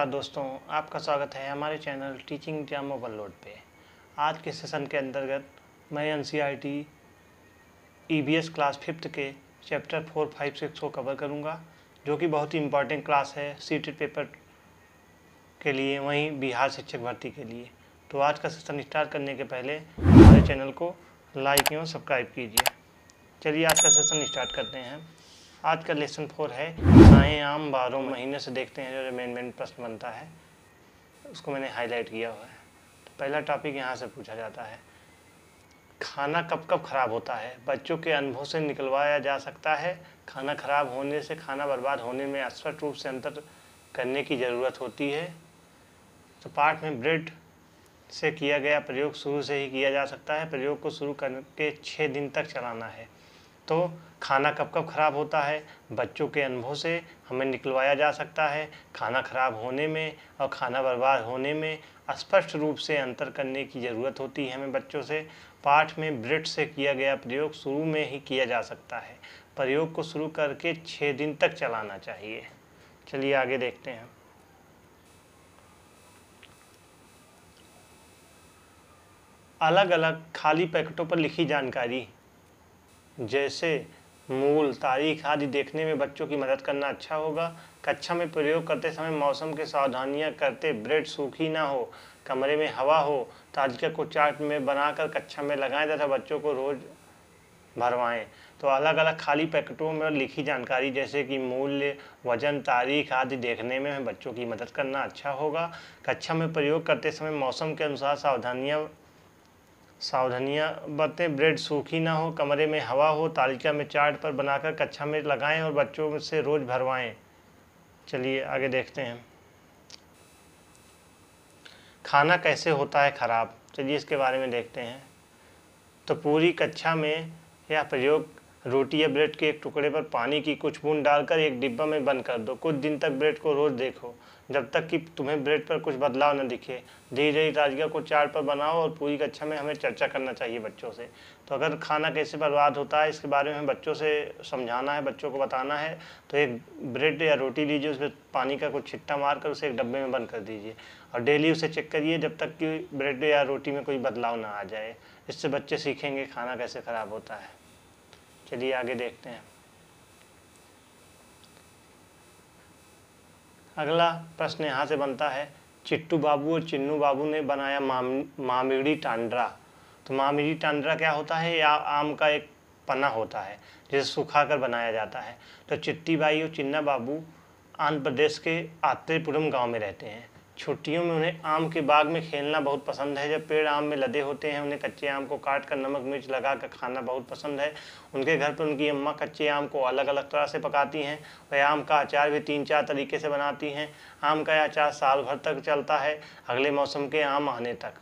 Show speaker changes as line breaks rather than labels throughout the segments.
नमस्कार दोस्तों आपका स्वागत है हमारे चैनल टीचिंग जाम ओवरलोड पे आज के सेशन के अंतर्गत मैं N C E e class fifth के चैप्टर फोर फाइव सिक्स को कवर करूँगा जो कि बहुत ही इम्पॉर्टेंट क्लास है सी पेपर के लिए वहीं बिहार शिक्षक भर्ती के लिए तो आज का सेशन स्टार्ट करने के पहले हमारे चैनल को लाइक एवं सब्सक्राइब कीजिए चलिए आज का सेशन स्टार्ट करते हैं आज का लेसन फोर है आए आम बारह महीने से देखते हैं जो मेन मेन प्रश्न बनता है उसको मैंने हाईलाइट किया हुआ है तो पहला टॉपिक यहाँ से पूछा जाता है खाना कब कब ख़राब होता है बच्चों के अनुभव से निकलवाया जा सकता है खाना ख़राब होने से खाना बर्बाद होने में स्पष्ट रूप से अंतर करने की ज़रूरत होती है तो पाठ में ब्रेड से किया गया प्रयोग शुरू से ही किया जा सकता है प्रयोग को शुरू करके छः दिन तक चलाना है तो खाना कब कब ख़राब होता है बच्चों के अनुभव से हमें निकलवाया जा सकता है खाना ख़राब होने में और खाना बर्बाद होने में स्पष्ट रूप से अंतर करने की ज़रूरत होती है हमें बच्चों से पाठ में ब्रिट से किया गया प्रयोग शुरू में ही किया जा सकता है प्रयोग को शुरू करके छः दिन तक चलाना चाहिए चलिए आगे देखते हैं अलग अलग खाली पैकेटों पर लिखी जानकारी जैसे मूल तारीख आदि देखने में बच्चों की मदद करना अच्छा होगा कक्षा में प्रयोग करते समय मौसम के सावधानियां करते ब्रेड सूखी ना हो कमरे में हवा हो ताजिका को चार्ट में बनाकर कक्षा में लगाएं तथा बच्चों को रोज़ भरवाएं तो अलग अलग खाली पैकेटों में लिखी जानकारी जैसे कि मूल्य वजन तारीख आदि देखने में बच्चों की मदद करना अच्छा होगा कक्षा में प्रयोग करते समय मौसम के अनुसार सावधानियां सावधानियाँ बरतें ब्रेड सूखी ना हो कमरे में हवा हो तालिका में चार्ट पर बनाकर कक्षा में लगाएं और बच्चों से रोज़ भरवाएं चलिए आगे देखते हैं खाना कैसे होता है ख़राब चलिए इसके बारे में देखते हैं तो पूरी कक्षा में यह प्रयोग रोटी या ब्रेड के एक टुकड़े पर पानी की कुछ बूंद डालकर एक डिब्बा में बंद कर दो कुछ दिन तक ब्रेड को रोज़ देखो जब तक कि तुम्हें ब्रेड पर कुछ बदलाव न दिखे धीरे धीरे ताजगा को चार्ट पर बनाओ और पूरी कक्षा में हमें चर्चा करना चाहिए बच्चों से तो अगर खाना कैसे बर्बाद होता है इसके बारे में हमें बच्चों से समझाना है बच्चों को बताना है तो एक ब्रेड या रोटी लीजिए पर पानी का कुछ छिट्टा मार कर उसे एक डब्बे में बंद कर दीजिए और डेली उसे चेक करिए जब तक कि ब्रेड या रोटी में कोई बदलाव ना आ जाए इससे बच्चे सीखेंगे खाना कैसे ख़राब होता है चलिए आगे देखते हैं अगला प्रश्न यहाँ से बनता है चिट्टू बाबू और चिन्नू बाबू ने बनाया माम मामिड़ी टांड्रा तो मामिड़ी टांड्रा क्या होता है या आम का एक पना होता है जिसे सुखाकर बनाया जाता है तो चिट्टी बाई और चिन्ना बाबू आंध्र प्रदेश के आत्रेपुरम गांव में रहते हैं छुट्टियों में उन्हें आम के बाग में खेलना बहुत पसंद है जब पेड़ आम में लदे होते हैं उन्हें कच्चे आम को काट कर नमक मिर्च लगा कर खाना बहुत पसंद है उनके घर पर उनकी अम्मा कच्चे आम को अलग अलग तरह से पकाती हैं वह आम का अचार भी तीन चार तरीके से बनाती हैं आम का अचार साल भर तक चलता है अगले मौसम के आम आने तक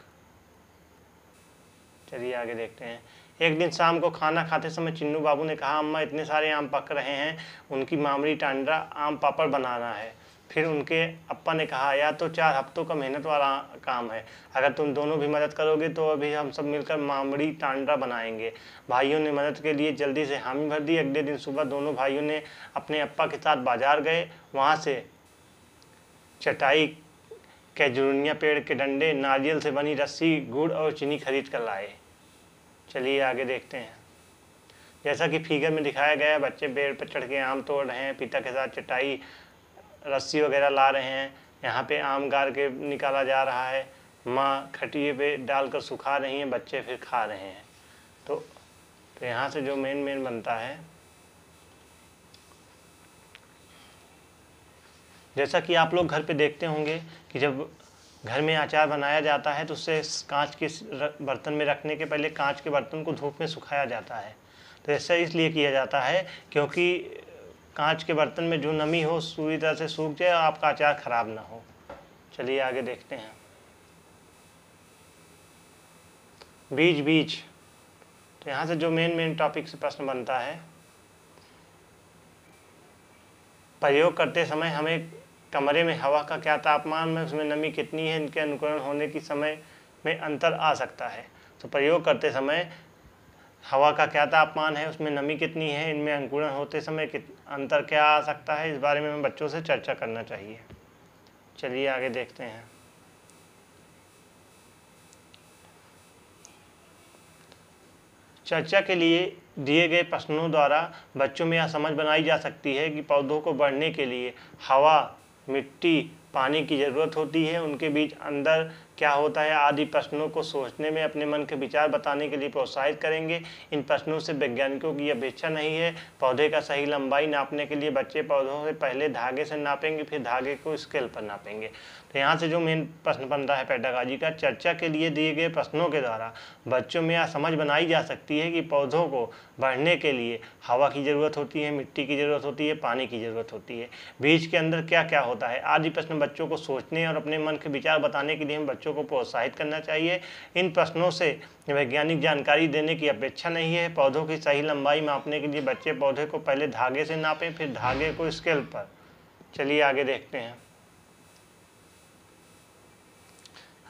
चलिए आगे देखते हैं एक दिन शाम को खाना खाते समय चिन्नू बाबू ने कहा अम्मा इतने सारे आम पक रहे हैं उनकी मामरी टांडरा आम पापड़ बनाना है फिर उनके अप्पा ने कहा या तो चार हफ्तों का मेहनत वाला काम है अगर तुम दोनों भी मदद करोगे तो अभी हम सब मिलकर मामड़ी टांडा बनाएंगे भाइयों ने मदद के लिए जल्दी से हामी भर दी अगले दिन सुबह दोनों भाइयों ने अपने अप्पा के साथ बाजार गए वहाँ से चटाई कैजुनिया पेड़ के डंडे नारियल से बनी रस्सी गुड़ और चीनी खरीद कर लाए चलिए आगे देखते हैं जैसा कि फिगर में दिखाया गया बच्चे पेड़ पर चढ़ के आम तोड़ रहे हैं पिता के साथ चटाई रस्सी वगैरह ला रहे हैं यहाँ पे आम गार के निकाला जा रहा है माँ खटिए पे डालकर सुखा रही हैं बच्चे फिर खा रहे हैं तो तो यहाँ से जो मेन मेन बनता है जैसा कि आप लोग घर पे देखते होंगे कि जब घर में अचार बनाया जाता है तो उससे कांच के बर्तन में रखने के पहले कांच के बर्तन को धूप में सुखाया जाता है तो ऐसा इसलिए किया जाता है क्योंकि कांच के बर्तन में जो नमी हो पूरी तरह से सूख जाए और आपका अचार ख़राब ना हो चलिए आगे देखते हैं बीज बीज तो यहाँ से जो मेन मेन टॉपिक से प्रश्न बनता है प्रयोग करते समय हमें कमरे में हवा का क्या तापमान में उसमें नमी कितनी है इनके अनुकरण होने की समय में अंतर आ सकता है तो प्रयोग करते समय हवा का क्या तापमान है उसमें नमी कितनी है इनमें अंकुरण होते समय कित अंतर क्या आ सकता है इस बारे में हमें बच्चों से चर्चा करना चाहिए चलिए आगे देखते हैं चर्चा के लिए दिए गए प्रश्नों द्वारा बच्चों में यह समझ बनाई जा सकती है कि पौधों को बढ़ने के लिए हवा मिट्टी पानी की ज़रूरत होती है उनके बीच अंदर क्या होता है आदि प्रश्नों को सोचने में अपने मन के विचार बताने के लिए प्रोत्साहित करेंगे इन प्रश्नों से वैज्ञानिकों की अपेक्षा नहीं है पौधे का सही लंबाई नापने के लिए बच्चे पौधों से पहले धागे से नापेंगे फिर धागे को स्केल पर नापेंगे तो यहाँ से जो मेन प्रश्न बनता है पैटागाजी का चर्चा के लिए दिए गए प्रश्नों के द्वारा बच्चों में यह समझ बनाई जा सकती है कि पौधों को बढ़ने के लिए हवा की ज़रूरत होती है मिट्टी की ज़रूरत होती है पानी की ज़रूरत होती है बीज के अंदर क्या क्या होता है आदि प्रश्न बच्चों को सोचने और अपने मन के विचार बताने के लिए हम बच्चों बच्चों को प्रोत्साहित करना चाहिए इन प्रश्नों से वैज्ञानिक जानकारी देने की अपेक्षा नहीं है पौधों की सही लंबाई मापने के लिए बच्चे पौधे को पहले धागे से नापें फिर धागे को स्केल पर चलिए आगे देखते हैं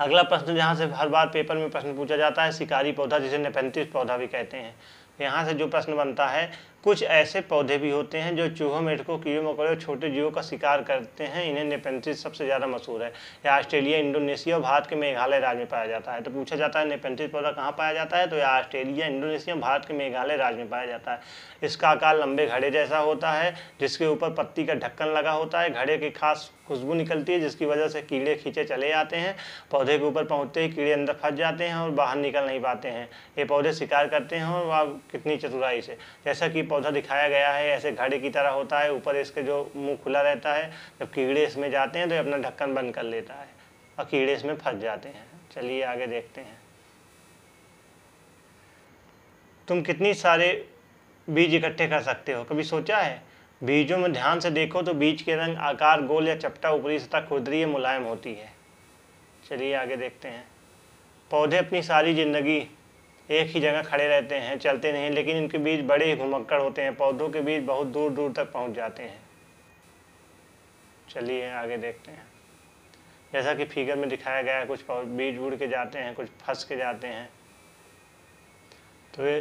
अगला प्रश्न जहाँ से हर बार पेपर में प्रश्न पूछा जाता है शिकारी पौधा जिसे नेपेंथिस पौधा भी कहते हैं यहाँ से जो प्रश्न बनता है कुछ ऐसे पौधे भी होते हैं जो चूहों मेढकों कीड़े मकोड़े और छोटे जीवों का शिकार करते हैं इन्हें नेपेंथिस सबसे ज़्यादा मशहूर है यह ऑस्ट्रेलिया इंडोनेशिया और भारत के मेघालय राज्य में पाया जाता है तो पूछा जाता है नेपेंथिस पौधा कहाँ पाया जाता है तो यह ऑस्ट्रेलिया इंडोनेशिया भारत के मेघालय राज्य में पाया जाता है इसका आकार लंबे घड़े जैसा होता है जिसके ऊपर पत्ती का ढक्कन लगा होता है घड़े की खास खुशबू निकलती है जिसकी वजह से कीड़े खींचे चले जाते हैं पौधे के ऊपर पहुँचते ही कीड़े अंदर फंस जाते हैं और बाहर निकल नहीं पाते हैं ये पौधे शिकार करते हैं और वह कितनी चतुराई से जैसा कि पौधा दिखाया गया है ऐसे घड़े की तरह होता है ऊपर इसके जो मुंह खुला रहता है जब कीड़े इसमें जाते हैं तो अपना ढक्कन बंद कर लेता है और कीड़े इसमें फंस जाते हैं चलिए आगे देखते हैं तुम कितनी सारे बीज इकट्ठे कर सकते हो कभी सोचा है बीजों में ध्यान से देखो तो बीज के रंग आकार गोल या चपटा ऊपरी सतह खुदरी मुलायम होती है चलिए आगे देखते हैं पौधे अपनी सारी ज़िंदगी एक ही जगह खड़े रहते हैं चलते नहीं लेकिन इनके बीज बड़े ही घुमक्कड़ होते हैं पौधों के बीज बहुत दूर दूर तक पहुंच जाते हैं चलिए आगे देखते हैं जैसा कि फिगर में दिखाया गया है कुछ बीज उड़ के जाते हैं कुछ फंस के जाते हैं तो ये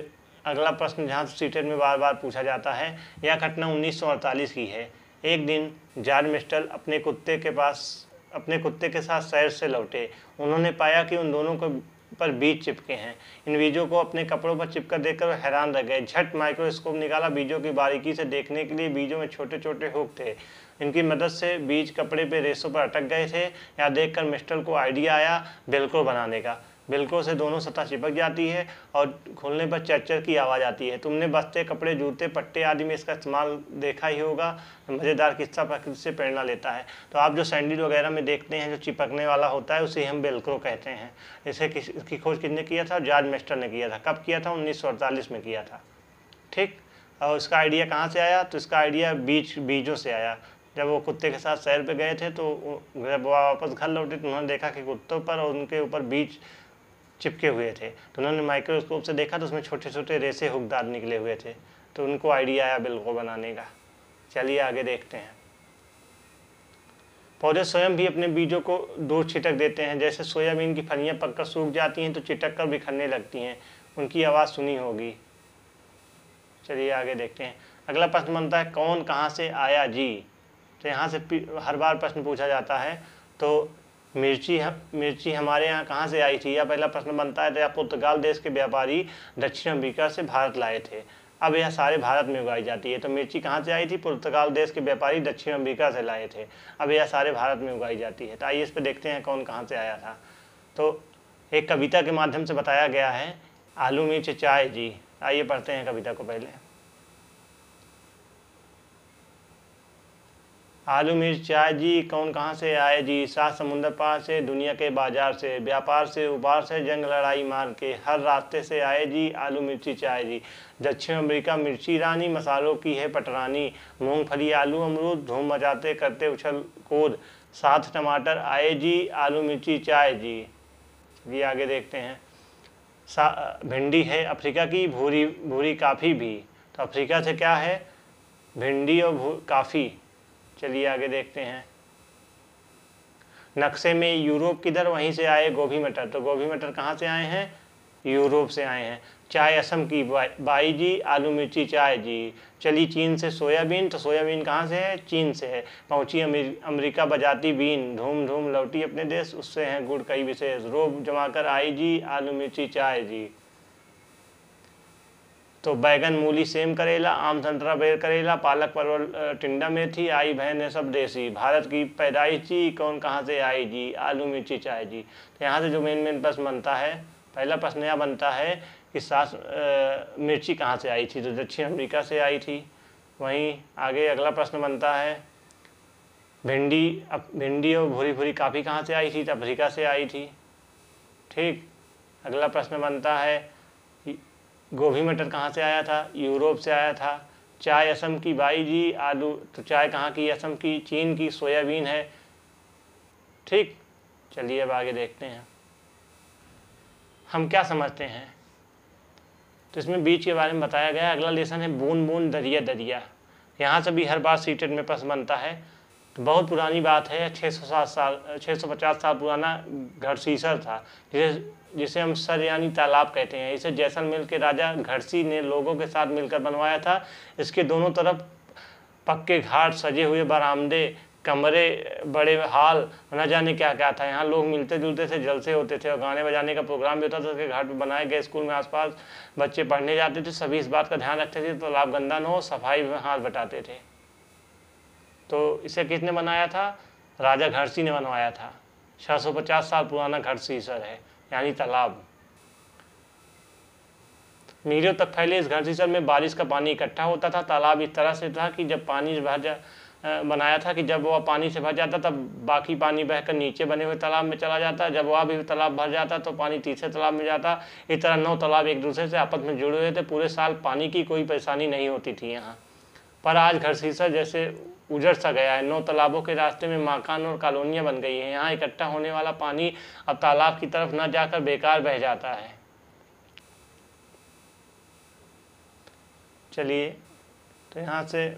अगला प्रश्न जहाँ सीटेट में बार बार पूछा जाता है यह घटना उन्नीस की है एक दिन जार मिस्टल अपने कुत्ते के पास अपने कुत्ते के साथ सैर से लौटे उन्होंने पाया कि उन दोनों को पर बीज चिपके हैं इन बीजों को अपने कपड़ों पर चिपकर देखकर हैरान रह गए झट माइक्रोस्कोप निकाला बीजों की बारीकी से देखने के लिए बीजों में छोटे छोटे हुक थे इनकी मदद से बीज कपड़े पे रेसों पर अटक गए थे या देखकर मिस्टर को आइडिया आया बिल्कुल बनाने का बिल्कुल से दोनों सतह चिपक जाती है और खोलने पर चरचर की आवाज़ आती है तुमने बस्ते कपड़े जूते पट्टे आदि में इसका इस्तेमाल देखा ही होगा मज़ेदार किस्सा प्रकृति से प्रेरणा लेता है तो आप जो सैंडल वगैरह में देखते हैं जो चिपकने वाला होता है उसे हम बेलक्रो कहते हैं इसे इसकी खोज किसने किया था जार्ज मेस्टर ने किया था कब किया था उन्नीस में किया था ठीक और इसका आइडिया कहाँ से आया तो इसका आइडिया बीज बीजों से आया जब वो कुत्ते के साथ शहर पे गए थे तो जब वापस घर लौटे तो उन्होंने देखा कि कुत्तों पर और उनके ऊपर बीज चिपके हुए थे तो उन्होंने माइक्रोस्कोप से देखा तो उसमें छोटे छोटे रेसे हुकदार निकले हुए थे तो उनको आइडिया आया बिल को बनाने का चलिए आगे देखते हैं पौधे स्वयं भी अपने बीजों को दूर छिटक देते हैं जैसे सोयाबीन की फलियां पककर सूख जाती हैं तो छिटक कर बिखरने लगती हैं उनकी आवाज़ सुनी होगी चलिए आगे देखते हैं अगला प्रश्न बनता है कौन कहाँ से आया जी तो यहाँ से हर बार प्रश्न पूछा जाता है तो मिर्ची हम मिर्ची हमारे यहाँ कहाँ से आई थी या पहला प्रश्न बनता है तो या पुर्तगाल देश के व्यापारी दक्षिण अमेरिका से भारत लाए थे अब यह सारे भारत में उगाई जाती है तो मिर्ची कहाँ से आई थी पुर्तगाल देश के व्यापारी दक्षिण अमेरिका से लाए थे अब यह सारे भारत में उगाई जाती है तो आइए इस पर देखते हैं कौन कहाँ से आया था तो एक कविता के माध्यम से बताया गया है आलू मिर्च चाय जी आइए पढ़ते हैं कविता को पहले आलू मिर्च चाय जी कौन कहाँ से आए जी सात समुंदर पार से दुनिया के बाजार से व्यापार से उपहार से जंग लड़ाई मार के हर रास्ते से आए जी आलू मिर्ची चाय जी दक्षिण अमेरिका मिर्ची रानी मसालों की है पटरानी मूंगफली आलू अमरूद धूम मचाते करते उछल कूद सात टमाटर आए जी आलू मिर्ची चाय जी जी आगे देखते हैं सा भिंडी है अफ्रीका की भूरी भूरी काफ़ी भी तो अफ्रीका से क्या है भिंडी और काफ़ी चलिए आगे देखते हैं नक्शे में यूरोप किधर वहीं से आए गोभी मटर तो गोभी मटर कहाँ से आए हैं यूरोप से आए हैं चाय असम की बाई, बाई जी आलू मिर्ची चाय जी चली चीन से सोयाबीन तो सोयाबीन कहाँ से है चीन से है पहुंची अमेरिका बजाती बीन धूम धूम लौटी अपने देश उससे हैं गुड़ कई विशेष रोब जमा कर आई जी आलू मिर्ची चाय जी तो बैगन मूली सेम करेला आम संतरा बेर करेला पालक परवल टिंडा मेथी आई बहन है सब देसी भारत की पैदाइश जी कौन कहाँ से आई जी आलू मिर्ची चाय जी तो यहाँ से जो मेन मेन प्रश्न बनता है पहला प्रश्न यह बनता है कि सास आ, मिर्ची कहाँ से आई थी तो दक्षिण अमेरिका से आई थी वहीं आगे अगला प्रश्न बनता है भिंडी अब भिंडी और भूरी भूरी काफ़ी कहाँ से आई थी तो अफ्रीका से आई थी ठीक अगला प्रश्न बनता है गोभी मटर कहाँ से आया था यूरोप से आया था चाय असम की बाई जी आलू तो चाय कहाँ की असम की चीन की सोयाबीन है ठीक चलिए अब आगे देखते हैं हम क्या समझते हैं तो इसमें बीच के बारे में बताया गया अगला लेसन है बूंद बूंद दरिया दरिया यहाँ से भी हर बार सीटेड में पस बनता है तो बहुत पुरानी बात है छः सौ सात साल छः सौ पचास साल पुराना घरसीसर था जिसे जिसे हम सर यानी तालाब कहते हैं इसे जैसलमेर के राजा घरसी ने लोगों के साथ मिलकर बनवाया था इसके दोनों तरफ पक्के घाट सजे हुए बरामदे कमरे बड़े हाल न जाने क्या क्या था यहाँ लोग मिलते जुलते थे जलसे होते थे और गाने बजाने का प्रोग्राम भी होता था उसके घाट पर बनाए गए स्कूल में आसपास बच्चे पढ़ने जाते थे सभी इस बात का ध्यान रखते थे तो लाभ गंदा न हो सफाई में हाथ बटाते थे तो इसे किसने बनाया था राजा घरसी ने बनवाया था 650 साल पुराना घरसी सर है यानी तालाब मीलों तक फैले इस घरसी सर में बारिश का पानी इकट्ठा होता था तालाब इस तरह से था कि जब पानी भर जा बनाया था कि जब वह पानी से भर जाता तब बाकी पानी बहकर नीचे बने हुए तालाब में चला जाता जब वह भी तालाब भर जाता तो पानी तीसरे तालाब में जाता इस तरह नौ तालाब एक दूसरे से आपस में जुड़े हुए थे पूरे साल पानी की कोई परेशानी नहीं होती थी यहाँ पर आज घरसीसर जैसे उजड़ सा गया है नौ तालाबों के रास्ते में मकान और कॉलोनियाँ बन गई हैं यहाँ इकट्ठा होने वाला पानी अब तालाब की तरफ न जाकर बेकार बह जाता है चलिए तो यहाँ से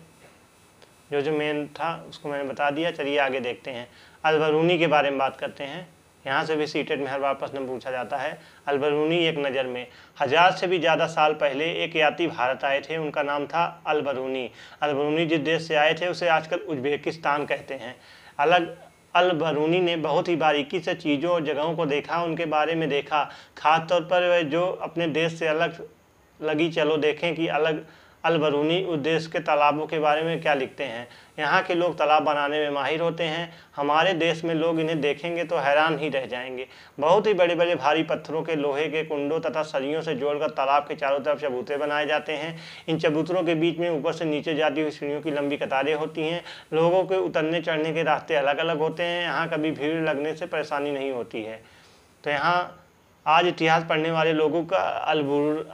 जो जो मेन था उसको मैंने बता दिया चलिए आगे देखते हैं अलबरूनी के बारे में बात करते हैं यहाँ से भी सीटेट में हर बार प्रश्न पूछा जाता है अलबरूनी एक नज़र में हजार से भी ज़्यादा साल पहले एक यात्री भारत आए थे उनका नाम था अलबरूनी अलबरूनी जिस देश से आए थे उसे आजकल उज्बेकिस्तान कहते हैं अलग अलबरूनी ने बहुत ही बारीकी से चीज़ों और जगहों को देखा उनके बारे में देखा खासतौर पर जो अपने देश से अलग लगी चलो देखें कि अलग अलबरूनी उद्देश्य के तालाबों के बारे में क्या लिखते हैं यहाँ के लोग तालाब बनाने में माहिर होते हैं हमारे देश में लोग इन्हें देखेंगे तो हैरान ही रह जाएंगे बहुत ही बड़े बड़े भारी पत्थरों के लोहे के कुंडों तथा सरियों से जोड़कर तालाब के चारों तरफ चबूतरे बनाए जाते हैं इन चबूतरों के बीच में ऊपर से नीचे जाती हुई सीढ़ियों की लंबी कतारें होती हैं लोगों के उतरने चढ़ने के रास्ते अलग अलग होते हैं यहाँ कभी भीड़ लगने से परेशानी नहीं होती है तो यहाँ आज इतिहास पढ़ने वाले लोगों का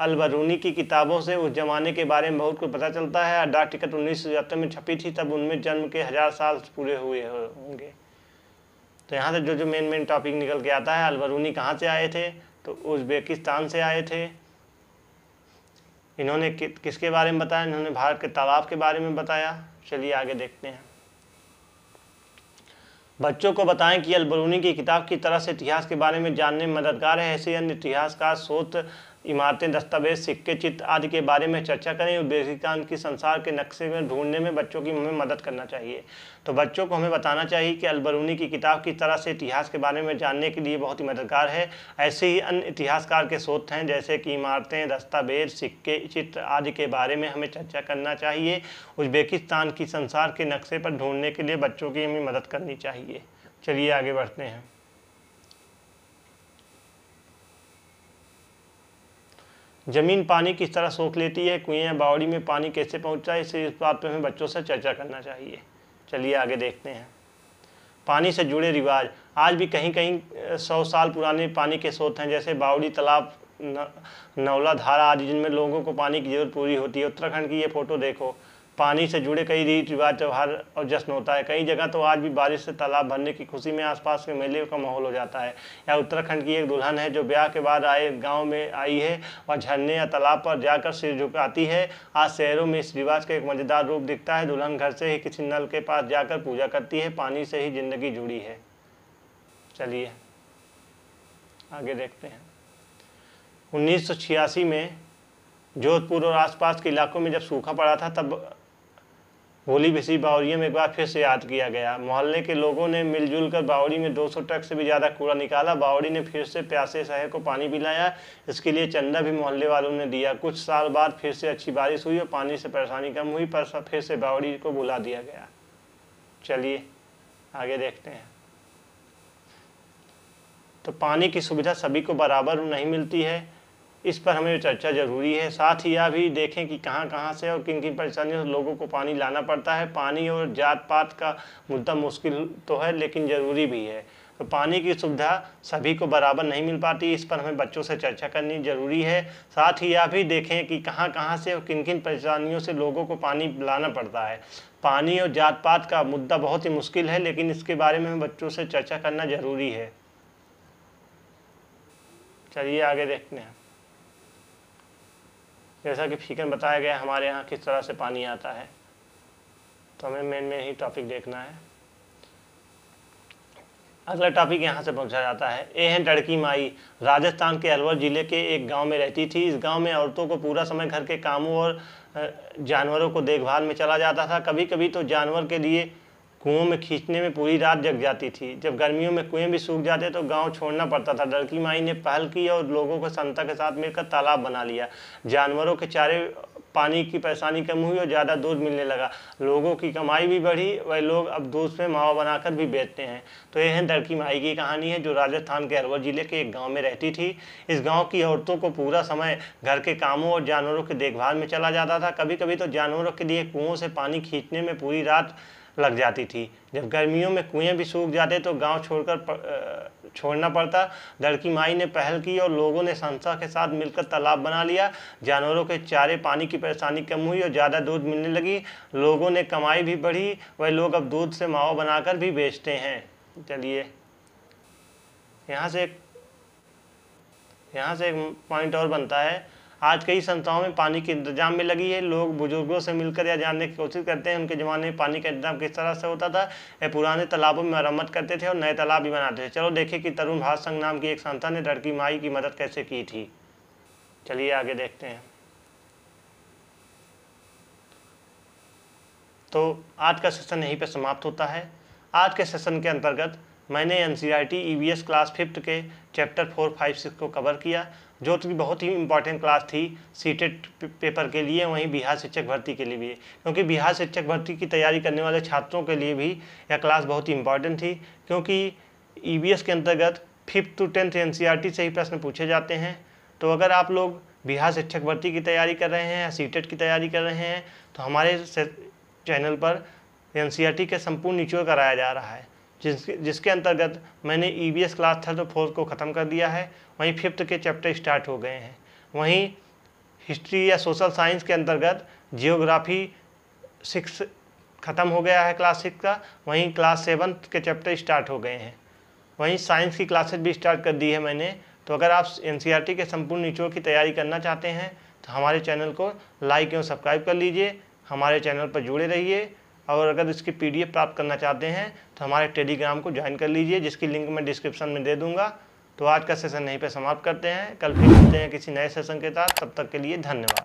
अलबरूनी की किताबों से उस जमाने के बारे में बहुत कुछ पता चलता है डाक टिकट उन्नीस में छपी थी तब उनमें जन्म के हज़ार साल पूरे हुए होंगे तो यहाँ से जो जो मेन मेन टॉपिक निकल के आता है अलबरूनी कहाँ से आए थे तो उज्बेकिस्तान से आए थे इन्होंने कि, किसके बारे में बताया इन्होंने भारत के तालाब के बारे में बताया चलिए आगे देखते हैं बच्चों को बताएं कि अलबरूनी की किताब की तरह से इतिहास के बारे में जानने में मददगार है ऐसे अन्य इतिहासकार स्रोत इमारतें दस्तावेज सिक्के चित्र आदि के बारे में चर्चा करें और बेसिकान की संसार के नक्शे में ढूंढने में बच्चों की हमें मदद करना चाहिए तो बच्चों को हमें बताना चाहिए कि अलबरूनी की किताब किस तरह से इतिहास के बारे में जानने के लिए बहुत ही मददगार है ऐसे ही अन्य इतिहासकार के स्रोत हैं जैसे कि इमारतें दस्तावेज सिक्के चित्र आदि के बारे में हमें चर्चा करना चाहिए उज्बेकिस्तान की संसार के नक्शे पर ढूंढने के लिए बच्चों की हमें मदद करनी चाहिए चलिए आगे बढ़ते हैं ज़मीन पानी किस तरह सोख लेती है कुएँ या बावड़ी में पानी कैसे पहुँचता है इसे इस बात पर हमें बच्चों से चर्चा करना चाहिए चलिए आगे देखते हैं पानी से जुड़े रिवाज आज भी कहीं कहीं सौ साल पुराने पानी के स्रोत हैं जैसे बावड़ी तालाब नौला धारा आदि जिनमें लोगों को पानी की जरूरत पूरी होती है उत्तराखंड की ये फ़ोटो देखो पानी से जुड़े कई रीत रिवाज त्यौहार और जश्न होता है कई जगह तो आज भी बारिश से तालाब भरने की खुशी में आसपास के मेले का माहौल हो जाता है या उत्तराखंड की एक दुल्हन है जो ब्याह के बाद आए गांव में आई है और झरने या तालाब पर जाकर सिर झुकाती है आज शहरों में इस रिवाज का एक मज़ेदार रूप दिखता है दुल्हन घर से ही किसी नल के पास जाकर पूजा करती है पानी से ही जिंदगी जुड़ी है चलिए आगे देखते हैं उन्नीस में जोधपुर और आसपास के इलाकों में जब सूखा पड़ा था तब होली बिसी बावरिया में एक बार फिर से याद किया गया मोहल्ले के लोगों ने मिलजुल कर बावड़ी में 200 ट्रक से भी ज़्यादा कूड़ा निकाला बावड़ी ने फिर से प्यासे शहर को पानी पिलाया इसके लिए चंदा भी मोहल्ले वालों ने दिया कुछ साल बाद फिर से अच्छी बारिश हुई और पानी से परेशानी कम हुई पर सब फिर से बावड़ी को बुला दिया गया चलिए आगे देखते हैं तो पानी की सुविधा सभी को बराबर नहीं मिलती है इस पर हमें चर्चा जरूरी है साथ ही यह भी देखें कि कहां कहां से और किन किन परेशानियों से लोगों को पानी लाना पड़ता है पानी और जात पात का मुद्दा मुश्किल तो है लेकिन ज़रूरी भी है तो पानी की सुविधा सभी को बराबर नहीं मिल पाती इस पर हमें बच्चों से चर्चा करनी जरूरी है साथ ही यह भी देखें कि कहाँ कहाँ से और किन किन परेशानियों से लोगों को पानी लाना पड़ता है पानी और जात पात का मुद्दा बहुत ही मुश्किल है लेकिन इसके बारे में हमें बच्चों से चर्चा करना जरूरी है चलिए आगे देखते हैं जैसा कि फीकन बताया गया हमारे यहाँ किस तरह से पानी आता है तो हमें मेन में ही टॉपिक देखना है अगला टॉपिक यहाँ से पहुँचा जाता है ए है लड़की माई राजस्थान के अलवर ज़िले के एक गांव में रहती थी इस गांव में औरतों को पूरा समय घर के कामों और जानवरों को देखभाल में चला जाता था कभी कभी तो जानवर के लिए कुओं में खींचने में पूरी रात जग जाती थी जब गर्मियों में कुएं भी सूख जाते तो गांव छोड़ना पड़ता था डरकी माई ने पहल की और लोगों को संता के साथ मिलकर तालाब बना लिया जानवरों के चारे पानी की परेशानी कम हुई और ज़्यादा दूध मिलने लगा लोगों की कमाई भी बढ़ी वह लोग अब दूध में मावा बनाकर भी बेचते हैं तो यह है दड़की माई की कहानी है जो राजस्थान के अरवर जिले के एक गांव में रहती थी इस गांव की औरतों को पूरा समय घर के कामों और जानवरों की देखभाल में चला जाता था कभी कभी तो जानवरों के लिए कुओं से पानी खींचने में पूरी रात लग जाती थी जब गर्मियों में कुएं भी सूख जाते तो गांव छोड़कर छोड़ना पड़ता लड़की माई ने पहल की और लोगों ने संस्था के साथ मिलकर तालाब बना लिया जानवरों के चारे पानी की परेशानी कम हुई और ज़्यादा दूध मिलने लगी लोगों ने कमाई भी बढ़ी वह लोग अब दूध से मावा बनाकर भी बेचते हैं चलिए यहाँ से यहाँ से एक पॉइंट और बनता है आज कई संस्थाओं में पानी के इंतजाम में लगी है लोग बुजुर्गों से मिलकर या जानने की कोशिश करते हैं उनके ज़माने में पानी का इंतजाम किस तरह से होता था ये पुराने तालाबों में मरम्मत करते थे और नए तालाब भी बनाते थे चलो देखें कि तरुण भारत संघ नाम की एक संस्था ने लड़की माई की मदद कैसे की थी चलिए आगे देखते हैं तो आज का सेशन यहीं पर समाप्त होता है आज के सेशन के अंतर्गत मैंने N C R T E S class fifth के चैप्टर फोर फाइव सिक्स को कवर किया जो कि बहुत ही इंपॉर्टेंट क्लास थी सीटेट पेपर के लिए वहीं बिहार शिक्षक भर्ती के लिए भी क्योंकि बिहार शिक्षक भर्ती की तैयारी करने वाले छात्रों के लिए भी यह क्लास बहुत ही इंपॉर्टेंट थी क्योंकि ई e के अंतर्गत फिफ्थ टू टेंथ एन से ही प्रश्न पूछे जाते हैं तो अगर आप लोग बिहार शिक्षक भर्ती की तैयारी कर रहे हैं या सी की तैयारी कर रहे हैं तो हमारे चैनल पर एन e के संपूर्ण निचोड़ कराया जा रहा है जिसके जिसके अंतर्गत मैंने ई क्लास थर्ड और फोर्थ को ख़त्म कर दिया है वहीं फिफ्थ के चैप्टर स्टार्ट हो गए हैं वहीं हिस्ट्री या सोशल साइंस के अंतर्गत जियोग्राफी सिक्स ख़त्म हो गया है क्लास सिक्स का वहीं क्लास सेवन्थ के चैप्टर स्टार्ट हो गए हैं वहीं साइंस की क्लासेज भी स्टार्ट कर दी है मैंने तो अगर आप एन e के संपूर्ण निचोड़ की तैयारी करना चाहते हैं तो हमारे चैनल को लाइक एवं सब्सक्राइब कर लीजिए हमारे चैनल पर जुड़े रहिए और अगर इसकी पी प्राप्त करना चाहते हैं तो हमारे टेलीग्राम को ज्वाइन कर लीजिए जिसकी लिंक मैं डिस्क्रिप्शन में दे दूंगा तो आज का सेशन यहीं पे समाप्त करते हैं कल फिर मिलते हैं किसी नए सेशन के साथ तब तक के लिए धन्यवाद